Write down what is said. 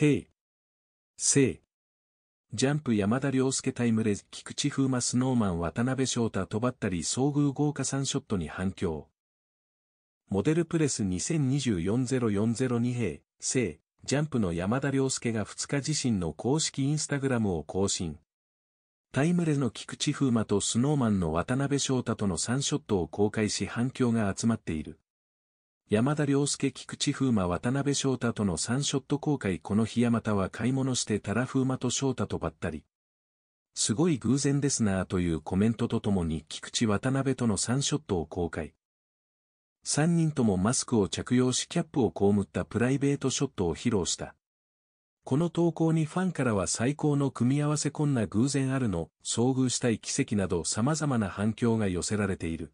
平、成。ジャンプ山田涼介タイムレズ菊池風磨スノーマン渡辺翔太とばったり遭遇豪華3ショットに反響。モデルプレス20240402平、成、ジャンプの山田涼介が2日自身の公式インスタグラムを更新。タイムレスの菊池風磨とスノーマンの渡辺翔太との3ショットを公開し反響が集まっている。山田涼介菊池風磨渡辺翔太との3ショット公開この日山田は買い物してタラ風磨と翔太とばったり。すごい偶然ですなぁというコメントとともに菊池渡辺との3ショットを公開。3人ともマスクを着用しキャップをこむったプライベートショットを披露した。この投稿にファンからは最高の組み合わせこんな偶然あるの、遭遇したい奇跡など様々な反響が寄せられている。